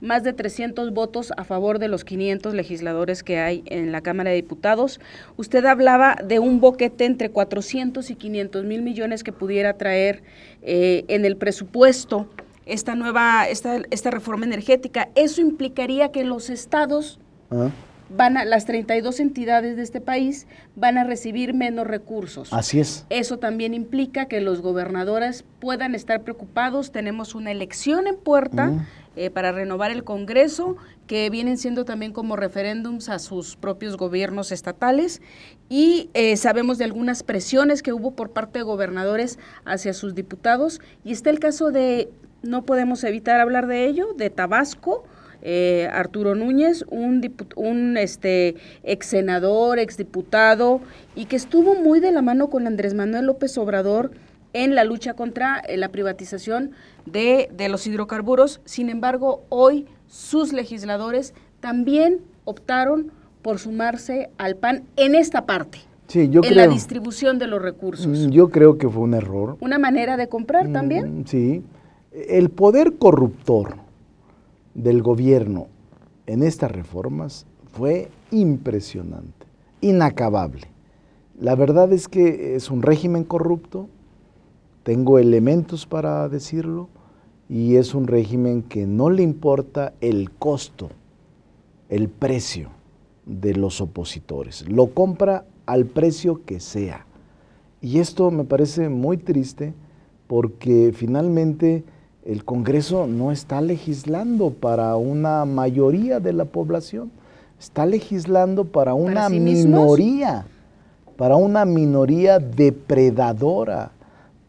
más de 300 votos a favor de los 500 legisladores que hay en la Cámara de Diputados. Usted hablaba de un boquete entre 400 y 500 mil millones que pudiera traer eh, en el presupuesto esta nueva, esta, esta reforma energética. Eso implicaría que los estados ah. van a, las 32 entidades de este país van a recibir menos recursos. Así es. Eso también implica que los gobernadores puedan estar preocupados. Tenemos una elección en puerta eh, para renovar el Congreso, que vienen siendo también como referéndums a sus propios gobiernos estatales. Y eh, sabemos de algunas presiones que hubo por parte de gobernadores hacia sus diputados. Y está el caso de no podemos evitar hablar de ello, de Tabasco. Eh, Arturo Núñez, un, un este, ex senador, ex diputado, y que estuvo muy de la mano con Andrés Manuel López Obrador en la lucha contra eh, la privatización de, de los hidrocarburos. Sin embargo, hoy sus legisladores también optaron por sumarse al PAN en esta parte. Sí, yo en la distribución de los recursos. Mm, yo creo que fue un error. ¿Una manera de comprar mm, también? sí, el poder corruptor del gobierno en estas reformas fue impresionante, inacabable. La verdad es que es un régimen corrupto, tengo elementos para decirlo, y es un régimen que no le importa el costo, el precio de los opositores. Lo compra al precio que sea. Y esto me parece muy triste porque finalmente el Congreso no está legislando para una mayoría de la población, está legislando para una minoría, para una minoría depredadora,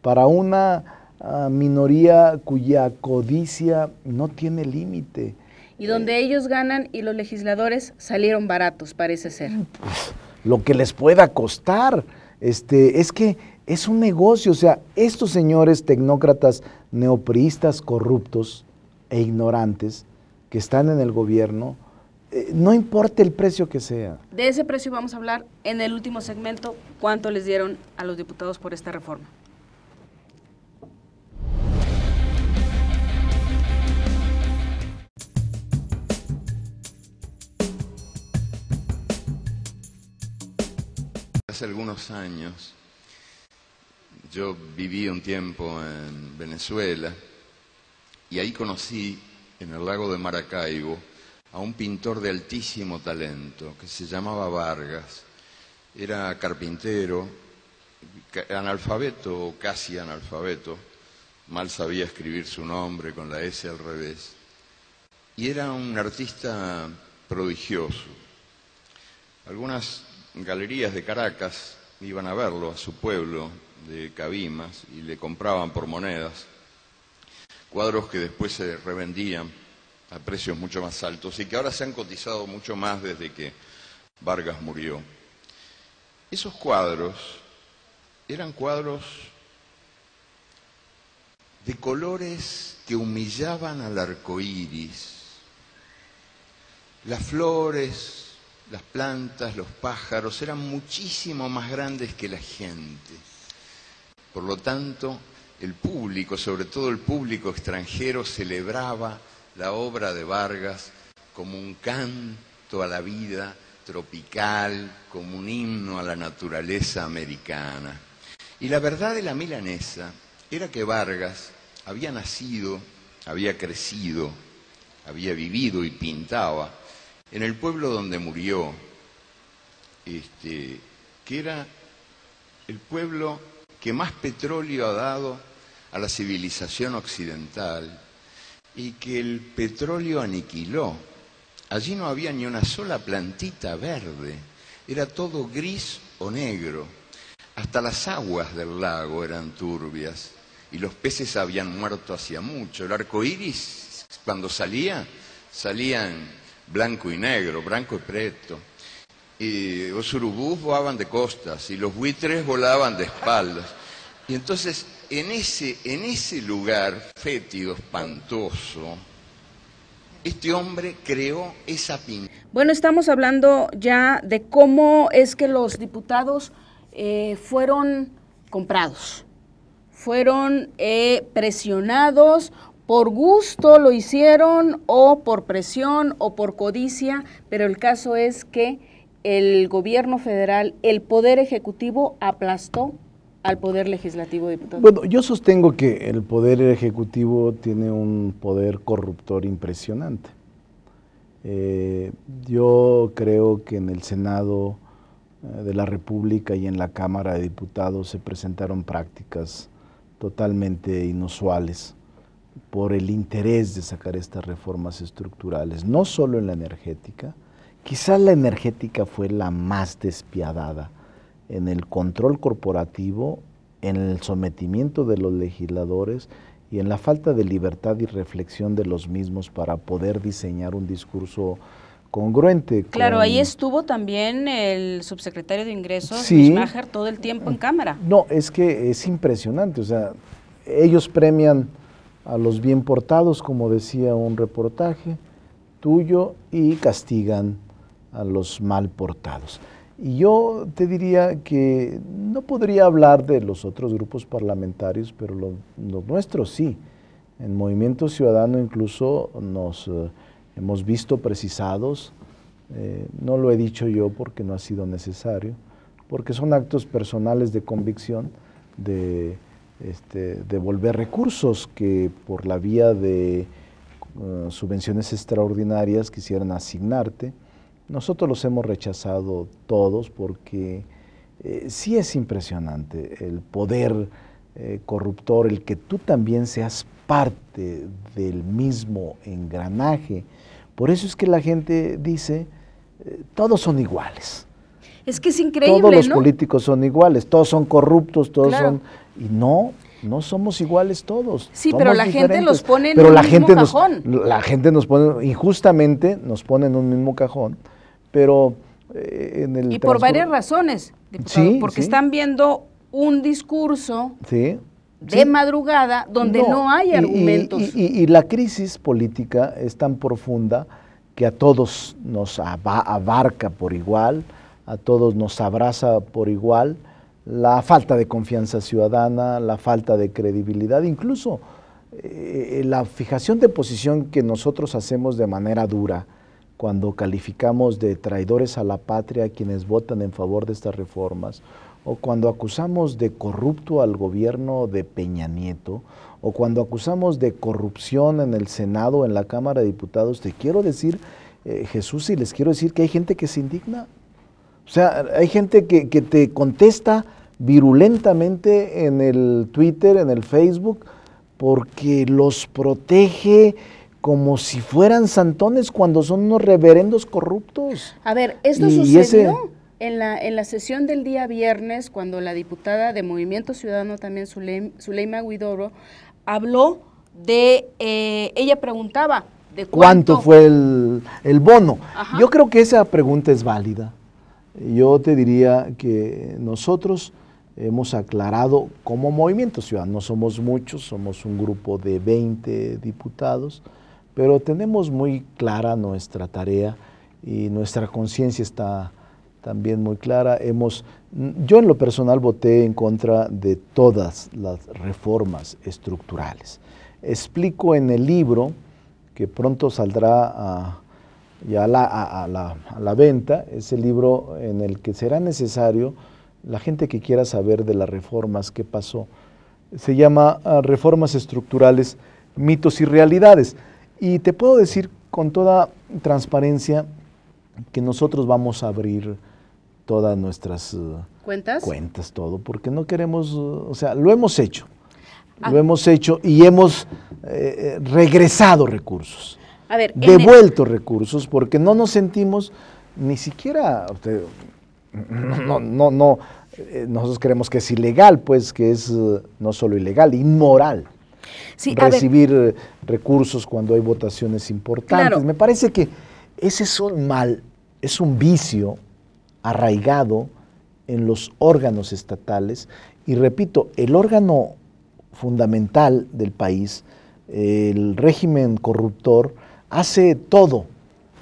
para una ah, minoría cuya codicia no tiene límite. Y donde eh. ellos ganan y los legisladores salieron baratos, parece ser. Pues, lo que les pueda costar. Este, es que es un negocio, o sea, estos señores tecnócratas neopriistas corruptos e ignorantes que están en el gobierno, eh, no importa el precio que sea. De ese precio vamos a hablar en el último segmento, cuánto les dieron a los diputados por esta reforma. Hace algunos años yo viví un tiempo en Venezuela y ahí conocí en el lago de Maracaibo a un pintor de altísimo talento que se llamaba Vargas. Era carpintero, analfabeto o casi analfabeto, mal sabía escribir su nombre con la S al revés, y era un artista prodigioso. Algunas galerías de Caracas iban a verlo a su pueblo de Cabimas y le compraban por monedas cuadros que después se revendían a precios mucho más altos y que ahora se han cotizado mucho más desde que Vargas murió. Esos cuadros eran cuadros de colores que humillaban al arco las flores, las plantas, los pájaros eran muchísimo más grandes que la gente. Por lo tanto, el público, sobre todo el público extranjero, celebraba la obra de Vargas como un canto a la vida tropical, como un himno a la naturaleza americana. Y la verdad de la milanesa era que Vargas había nacido, había crecido, había vivido y pintaba en el pueblo donde murió, este, que era el pueblo que más petróleo ha dado a la civilización occidental y que el petróleo aniquiló. Allí no había ni una sola plantita verde, era todo gris o negro. Hasta las aguas del lago eran turbias y los peces habían muerto hacía mucho. El arco iris, cuando salía, salían blanco y negro, blanco y preto. Y los urubús volaban de costas y los buitres volaban de espaldas. Y entonces, en ese, en ese lugar fétido, espantoso, este hombre creó esa pintura. Bueno, estamos hablando ya de cómo es que los diputados eh, fueron comprados, fueron eh, presionados, por gusto lo hicieron o por presión o por codicia, pero el caso es que el gobierno federal, el poder ejecutivo aplastó al Poder Legislativo, diputado? Bueno, yo sostengo que el Poder Ejecutivo tiene un poder corruptor impresionante. Eh, yo creo que en el Senado eh, de la República y en la Cámara de Diputados se presentaron prácticas totalmente inusuales por el interés de sacar estas reformas estructurales, no solo en la energética, quizás la energética fue la más despiadada, en el control corporativo, en el sometimiento de los legisladores y en la falta de libertad y reflexión de los mismos para poder diseñar un discurso congruente. Claro, ahí estuvo también el subsecretario de Ingresos, sí. todo el tiempo en cámara. No, es que es impresionante, o sea, ellos premian a los bien portados, como decía un reportaje tuyo, y castigan a los mal portados. Y yo te diría que no podría hablar de los otros grupos parlamentarios, pero los nuestros sí. En Movimiento Ciudadano incluso nos eh, hemos visto precisados, eh, no lo he dicho yo porque no ha sido necesario, porque son actos personales de convicción de este, devolver recursos que por la vía de eh, subvenciones extraordinarias quisieran asignarte nosotros los hemos rechazado todos porque eh, sí es impresionante el poder eh, corruptor, el que tú también seas parte del mismo engranaje. Por eso es que la gente dice, eh, todos son iguales. Es que es increíble. Todos los políticos son iguales, todos son corruptos, todos son... Y no, no somos iguales todos. Sí, pero la gente los pone en un mismo cajón. la gente nos pone, injustamente nos pone en un mismo cajón pero eh, Y por varias razones, porque están viendo un discurso de madrugada donde no, hay argumentos. Y, la crisis política es tan profunda que a todos nos abarca por igual, a todos nos abraza por igual, la falta de confianza ciudadana, la falta de credibilidad, incluso eh, eh, la fijación de posición que nosotros hacemos de manera dura, cuando calificamos de traidores a la patria quienes votan en favor de estas reformas, o cuando acusamos de corrupto al gobierno de Peña Nieto, o cuando acusamos de corrupción en el Senado, en la Cámara de Diputados, te quiero decir, eh, Jesús, y les quiero decir que hay gente que se indigna. O sea, hay gente que te contesta virulentamente en el Twitter, en el Facebook, porque los protege, como si fueran santones cuando son unos reverendos corruptos. A ver, esto sucedió en, la, sesión del día viernes, cuando la diputada de Movimiento Ciudadano también, Suleima Guidoro, habló de, eh, ella preguntaba, ¿de cuánto, fue el, bono? Yo creo que esa pregunta es válida. Yo te diría que nosotros hemos aclarado como movimiento ciudadano, somos muchos, somos un grupo de 20 diputados, pero tenemos muy clara nuestra tarea y nuestra conciencia está también muy clara. Hemos, yo en lo personal voté en contra de todas las reformas estructurales. Explico en el libro que pronto saldrá a, ya a la, a, venta, libro en el que será necesario la gente que quiera saber de las reformas, qué pasó. Se llama ah, Reformas Estructurales, Mitos y Realidades. Y te puedo decir con toda transparencia que nosotros vamos a abrir todas nuestras eh, cuentas, cuentas todo, porque no queremos, eh, o sea, lo hemos hecho, ah. lo hemos hecho y hemos eh, regresado recursos, a ver, devuelto recursos, porque no nos sentimos ni siquiera, no, no, nosotros creemos que es ilegal, pues que es no solo ilegal, inmoral recibir eh, recursos cuando hay votaciones importantes. Me parece que ese es un mal, es un vicio arraigado en los órganos estatales. Y repito, el órgano fundamental del país, el régimen corruptor, hace todo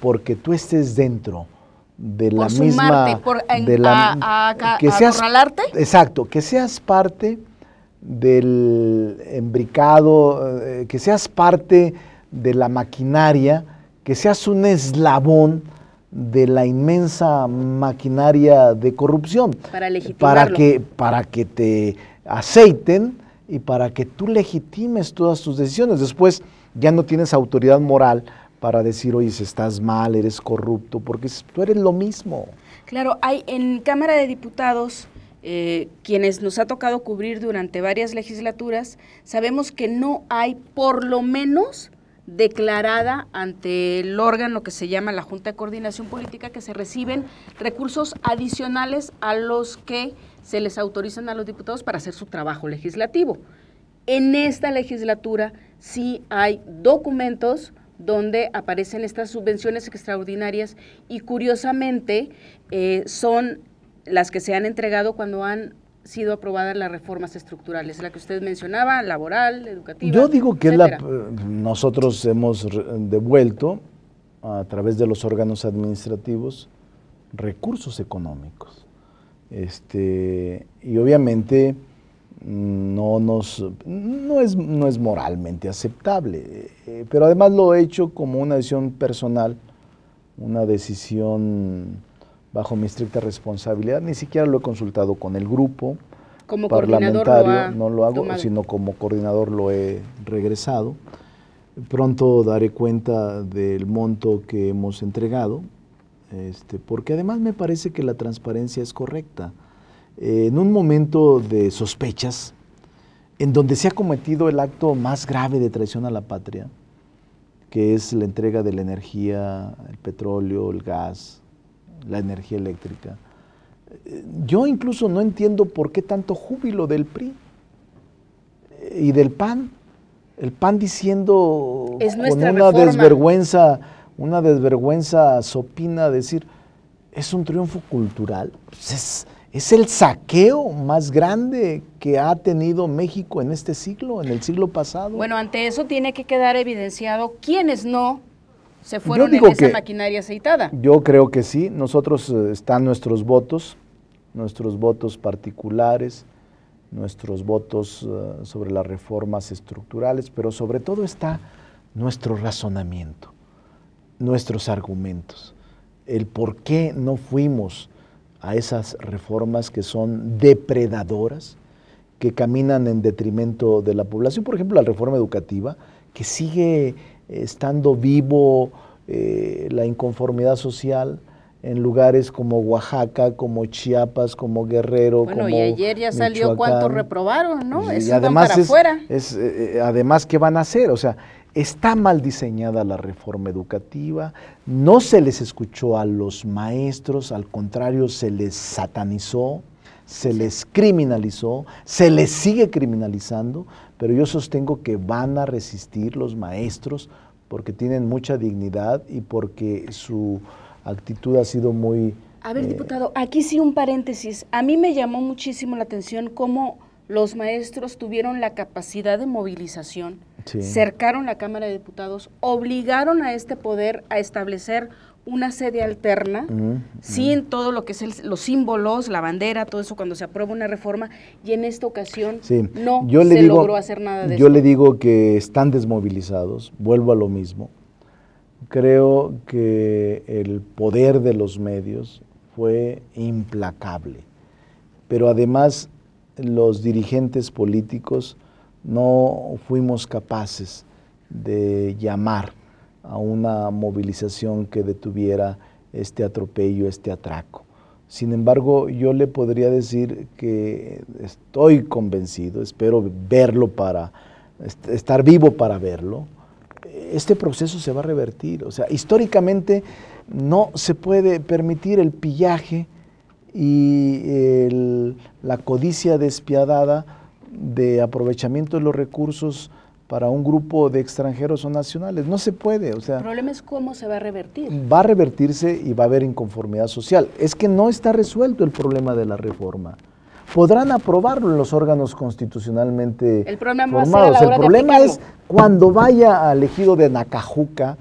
porque tú estés dentro de la misma de la, exacto que seas parte del embricado, eh, que seas parte de la maquinaria, que seas un eslabón de la inmensa maquinaria de corrupción. Para legitimarlo. Para que, para que te aceiten y para que tú legitimes todas tus decisiones. Después ya no tienes autoridad moral para decir, oye, si estás mal, eres corrupto, porque tú eres lo mismo. Claro, hay en Cámara de Diputados eh, quienes nos ha tocado cubrir durante varias legislaturas, sabemos que no hay por lo menos declarada ante el órgano que se llama la Junta de Coordinación Política que se reciben recursos adicionales a los que se les autorizan a los diputados para hacer su trabajo legislativo. En esta legislatura sí hay documentos donde aparecen estas subvenciones extraordinarias y curiosamente eh, son las que se han entregado cuando han sido aprobadas las reformas estructurales, la que usted mencionaba, laboral, educativa. Yo digo que eh, nosotros hemos devuelto a través de los órganos administrativos recursos económicos. Este, y obviamente mm, no nos no es, no es moralmente aceptable, eh, pero además lo he hecho como una decisión personal, una decisión bajo mi estricta responsabilidad, ni siquiera lo he consultado con el grupo como parlamentario, no lo hago, sino como coordinador lo he regresado. Pronto daré cuenta del monto que hemos entregado, este, porque además me parece que la transparencia es correcta. Eh, en un momento de sospechas, en donde se ha cometido el acto más grave de traición a la patria, que es la entrega de la energía, el petróleo, el gas, la energía eléctrica. Yo incluso no entiendo por qué tanto júbilo del PRI y del PAN. El PAN diciendo es con una desvergüenza, una desvergüenza sopina decir, es un triunfo cultural. Pues es, es el saqueo más grande que ha tenido México en este siglo, en el siglo pasado. Bueno, ante eso tiene que quedar evidenciado quiénes no se fueron en esa maquinaria aceitada. Yo creo que sí, nosotros eh, están nuestros votos, nuestros votos particulares, nuestros votos eh, sobre las reformas estructurales, pero sobre todo está nuestro razonamiento, nuestros argumentos, el por qué no fuimos a esas reformas que son depredadoras, que caminan en detrimento de la población. Por ejemplo, la reforma educativa, que sigue estando vivo eh, la inconformidad social en lugares como Oaxaca, como Chiapas, como Guerrero. Bueno, y ayer ya salió cuánto reprobaron, ¿no? Y, y además para afuera. Eh, eh, además, ¿qué van a hacer? O sea, está mal diseñada la reforma educativa, no se les escuchó a los maestros, al contrario, se les satanizó, se les criminalizó, se les sigue criminalizando. Pero yo sostengo que van a resistir los maestros porque tienen mucha dignidad y porque su actitud ha sido muy... A ver, eh, diputado, aquí sí un paréntesis. A mí me llamó muchísimo la atención cómo los maestros tuvieron la capacidad de movilización, cercaron la Cámara de Diputados, obligaron a este poder a establecer una sede alterna, sin todo lo que es los símbolos, la bandera, todo eso cuando se aprueba una reforma, y en esta ocasión no yo se logró hacer nada de eso. Yo le digo que están desmovilizados, vuelvo a lo mismo. Creo que el poder de los medios fue implacable, pero además los dirigentes políticos no fuimos capaces de llamar a una movilización que detuviera este atropello, este atraco. Sin embargo, yo le podría decir que estoy convencido, espero verlo para, estar vivo para verlo, este proceso se va a revertir. O sea, históricamente no se puede permitir el pillaje y la codicia despiadada de aprovechamiento de los recursos para un grupo de extranjeros o nacionales. No se puede, o sea... El problema es cómo se va a revertir. Va a revertirse y va a haber inconformidad social. Es que no está resuelto el problema de la reforma. Podrán aprobarlo los órganos constitucionalmente el problema el problema es cuando vaya al de Nacajuca,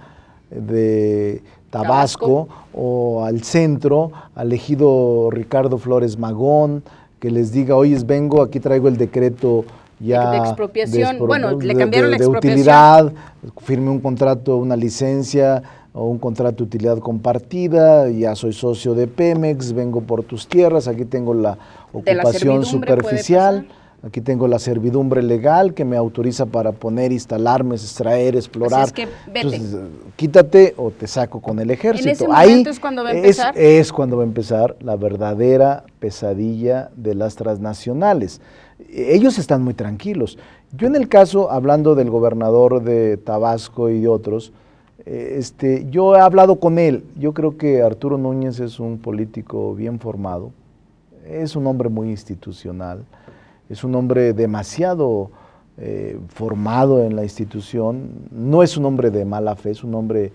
de Tabasco, o al centro, elegido Ricardo Flores Magón, que les diga, oye, vengo, aquí traigo el decreto ya de expropiación, bueno, le cambiaron la utilidad, firme un contrato, una licencia o un contrato de utilidad compartida, ya soy socio de Pemex, vengo por tus tierras, aquí tengo la ocupación superficial, aquí tengo la servidumbre legal que me autoriza para poner, instalarme, extraer, pues explorar. Entonces, quítate o te saco con el ejército. Ahí es cuando va a empezar la verdadera pesadilla de las transnacionales. Ellos están muy tranquilos. Yo en el caso, hablando del gobernador de Tabasco y de otros, eh, este, yo he hablado con él. Yo creo que Arturo Núñez es un político bien formado, es un hombre muy institucional, es un hombre demasiado eh, formado en la institución, no es un hombre de mala fe, es un hombre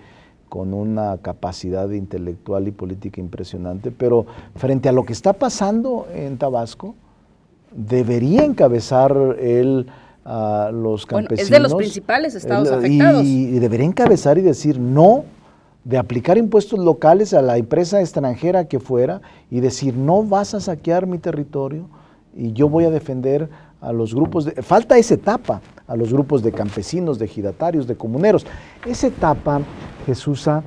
con una capacidad intelectual y política impresionante, pero frente a lo que está pasando en Tabasco, debería encabezar él a ah, los campesinos. es de los principales estados afectados. Y, debería encabezar y decir no de aplicar impuestos locales a la empresa extranjera que fuera y decir no vas a saquear mi territorio y yo voy a defender a los grupos de, falta esa etapa a los grupos de campesinos, de giratarios, de comuneros. Esa etapa, Jesús, ah,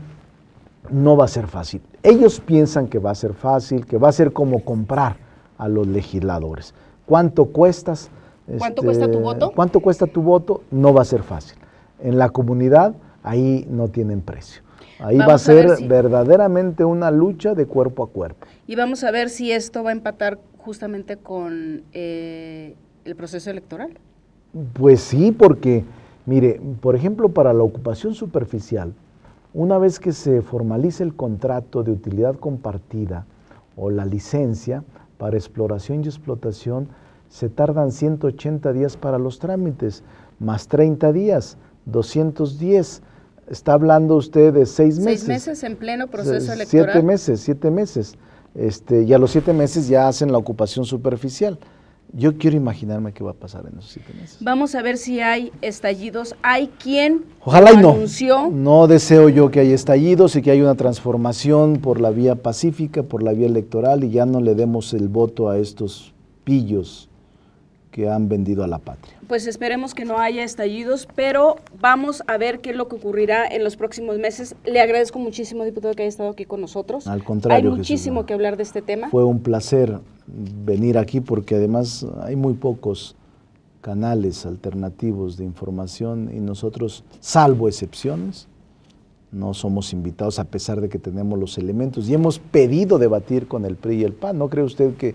no va a ser fácil. Ellos piensan que va a ser fácil, que va a ser como comprar a los legisladores cuánto cuestas. Este, cuesta tu voto? No va a ser fácil. En la comunidad ahí no tienen precio. Ahí va a ser verdaderamente una lucha de cuerpo a cuerpo. Y vamos a ver si esto va a empatar justamente con eh, el proceso electoral. Pues sí, porque, mire, por ejemplo, para la ocupación superficial, una vez que se formalice el contrato de utilidad compartida o la licencia, para exploración y explotación se tardan 180 días para los trámites, más 30 días, 210. Está hablando usted de seis meses. Seis meses en pleno proceso electoral. Siete meses, siete meses. Este, y a los siete meses ya hacen la ocupación superficial. Yo quiero imaginarme qué va a pasar en esos siete meses. Vamos a ver si hay estallidos. Hay quien Ojalá y no. anunció. No deseo yo que haya estallidos y que haya una transformación por la vía pacífica, por la vía electoral y ya no le demos el voto a estos pillos que han vendido a la patria. Pues esperemos que no haya estallidos, pero vamos a ver qué es lo que ocurrirá en los próximos meses. Le agradezco muchísimo, diputado, que haya estado aquí con nosotros. Al contrario. Hay muchísimo que hablar de este tema. Fue un placer venir aquí porque además hay muy pocos canales alternativos de información y nosotros, salvo excepciones, no somos invitados a pesar de que tenemos los elementos y hemos pedido debatir con el PRI y el PAN. ¿No cree usted que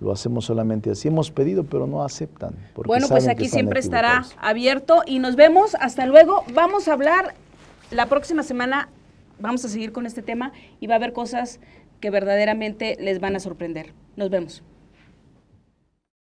lo hacemos solamente así. Hemos pedido, pero no aceptan. Bueno, pues aquí siempre estará abierto y nos vemos. Hasta luego. Vamos a hablar la próxima semana, vamos a seguir con este tema y va a haber cosas que verdaderamente les van a sorprender. Nos vemos.